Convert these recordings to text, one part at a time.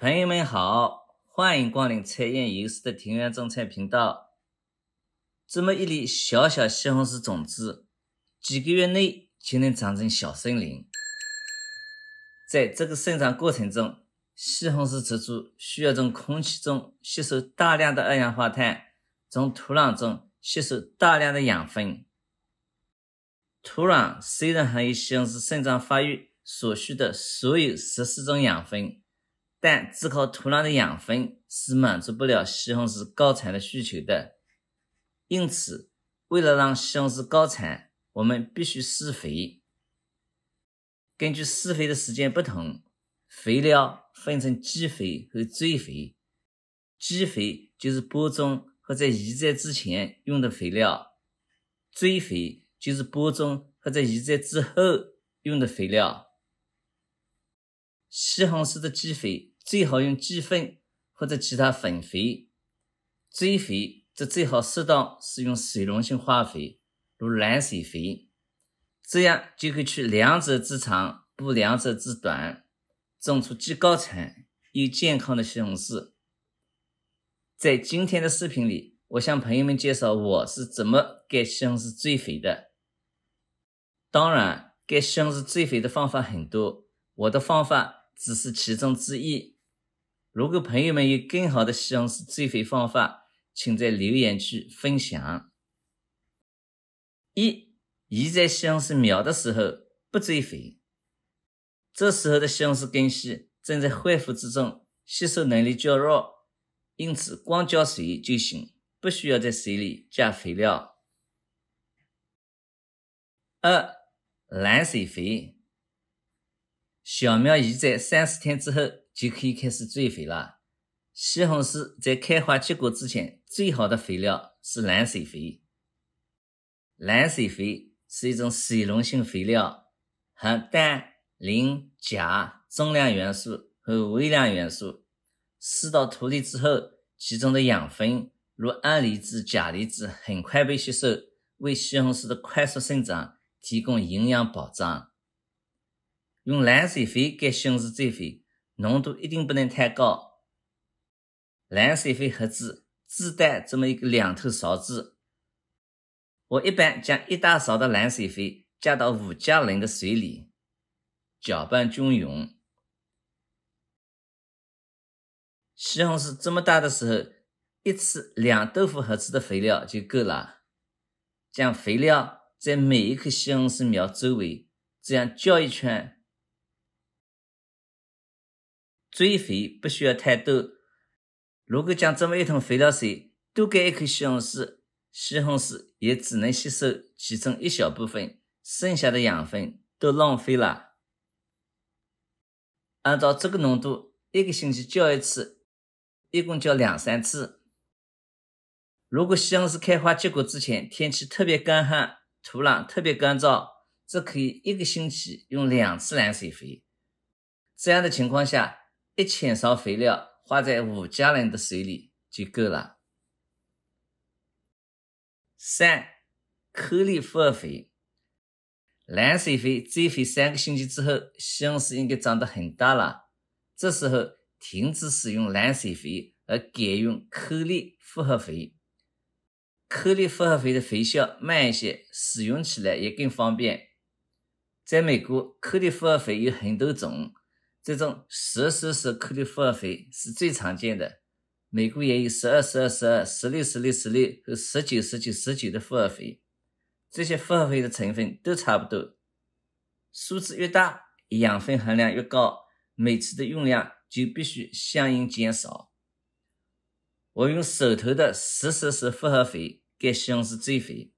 朋友们好，欢迎光临菜燕游师的庭园种菜频道。这么一粒小小西红柿种子，几个月内就能长成小森林。在这个生长过程中，西红柿植株需要从空气中吸收大量的二氧化碳，从土壤中吸收大量的养分。土壤虽然含有西红柿生长发育所需的所有十四种养分。但只靠土壤的养分是满足不了西红柿高产的需求的，因此，为了让西红柿高产，我们必须施肥。根据施肥的时间不同，肥料分成基肥和追肥。基肥就是播种或在移栽之前用的肥料，追肥就是播种或在移栽之后用的肥料。西红柿的基肥最好用鸡粪或者其他粉肥，追肥则最好适当使用水溶性化肥，如蓝水肥，这样就会取两者之长，补两者之短，种出既高产又健康的西红柿。在今天的视频里，我向朋友们介绍我是怎么给西红柿追肥的。当然，给西红柿追肥的方法很多，我的方法。只是其中之一。如果朋友们有更好的西红柿追肥方法，请在留言区分享。一、移栽西红柿苗的时候不追肥，这时候的西红柿根系正在恢复之中，吸收能力较弱，因此光浇水就行，不需要在水里加肥料。二、蓝水肥。小苗移栽三十天之后就可以开始追肥了。西红柿在开花结果之前，最好的肥料是蓝水肥。蓝水肥是一种水溶性肥料，含氮、磷、钾、中量元素和微量元素。施到土里之后，其中的养分如氨离子、钾离子很快被吸收，为西红柿的快速生长提供营养保障。用蓝水肥给西红柿追肥，浓度一定不能太高。蓝水肥盒子自带这么一个两头勺子，我一般将一大勺的蓝水肥加到五加仑的水里，搅拌均匀。西红柿这么大的时候，一次两豆腐盒子的肥料就够了。将肥料在每一棵西红柿苗周围这样浇一圈。追肥不需要太多，如果将这么一桶肥料水多给一颗西红柿，西红柿也只能吸收其中一小部分，剩下的养分都浪费了。按照这个浓度，一个星期浇一次，一共浇两三次。如果西红柿开花结果之前天气特别干旱，土壤特别干燥，则可以一个星期用两次蓝水肥。这样的情况下。一千勺肥料花在五家人的手里就够了。三颗粒复合肥、蓝水肥追肥三个星期之后，西红柿应该长得很大了。这时候停止使用蓝水肥，而改用颗粒复合肥。颗粒复合肥的肥效慢一些，使用起来也更方便。在美国，颗粒复合肥有很多种。这种十十十颗粒复合肥是最常见的，美国也有十二十二十二、十六十六十六和十九十九十九的复合肥，这些复合肥的成分都差不多，数字越大，养分含量越高，每次的用量就必须相应减少。我用手头的十十十复合肥给西红柿追肥，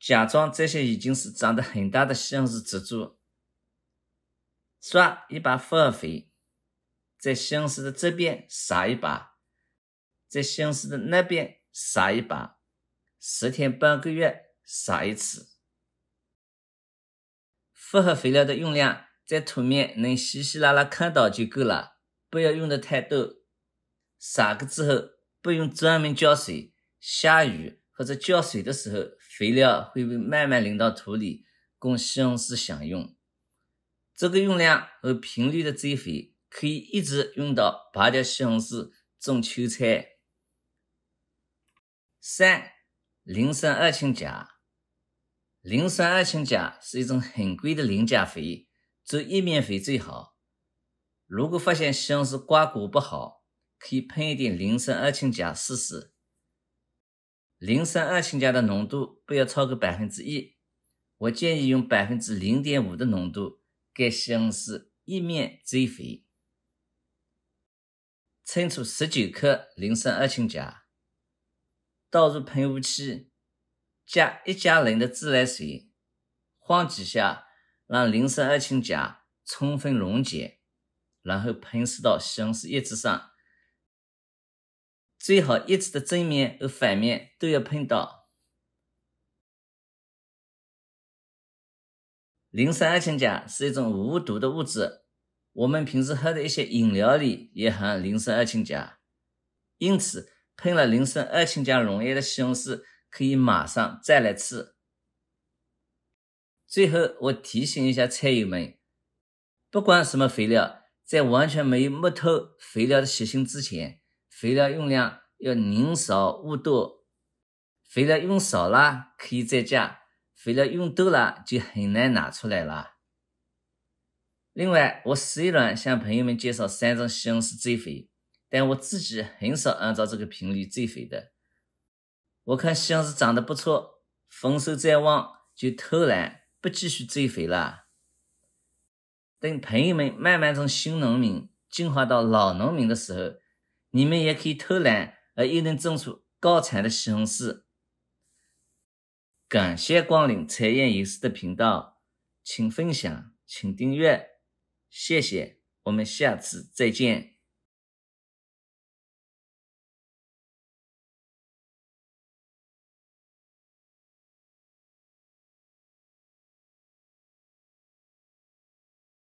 假装这些已经是长得很大的西红柿植株。刷一把复合肥，在西红柿的这边撒一把，在西红柿的那边撒一把，十天半个月撒一次。复合肥料的用量，在土面能稀稀拉拉看到就够了，不要用的太多。撒个之后，不用专门浇水，下雨或者浇水的时候，肥料会被慢慢淋到土里，供西红柿享用。这个用量和频率的追肥可以一直用到拔掉西红柿种秋菜。三，磷酸二氢钾。磷酸二氢钾是一种很贵的磷钾肥，做叶面肥最好。如果发现西红柿瓜果不好，可以喷一点磷酸二氢钾试试。磷酸二氢钾的浓度不要超过百分之一，我建议用百分之零点五的浓度。给西红柿一面追肥，称出十九克磷酸二氢钾，倒入喷雾器，加一加仑的自来水，晃几下，让磷酸二氢钾充分溶解，然后喷施到西红柿叶子上，最好叶子的正面和反面都要喷到。磷酸二氢钾是一种无毒的物质，我们平时喝的一些饮料里也含磷酸二氢钾，因此喷了磷酸二氢钾溶液的西红柿可以马上再来吃。最后，我提醒一下菜友们，不管什么肥料，在完全没有摸透肥料的习性之前，肥料用量要宁少勿多，肥料用少了可以再加。肥料用多了就很难拿出来了。另外，我虽然向朋友们介绍三种西红柿追肥，但我自己很少按照这个频率追肥的。我看西红柿长得不错，丰收在望，就偷懒不继续追肥了。等朋友们慢慢从新农民进化到老农民的时候，你们也可以偷懒而又能种出高产的西红柿。感谢光临财燕影视的频道，请分享，请订阅，谢谢，我们下次再见。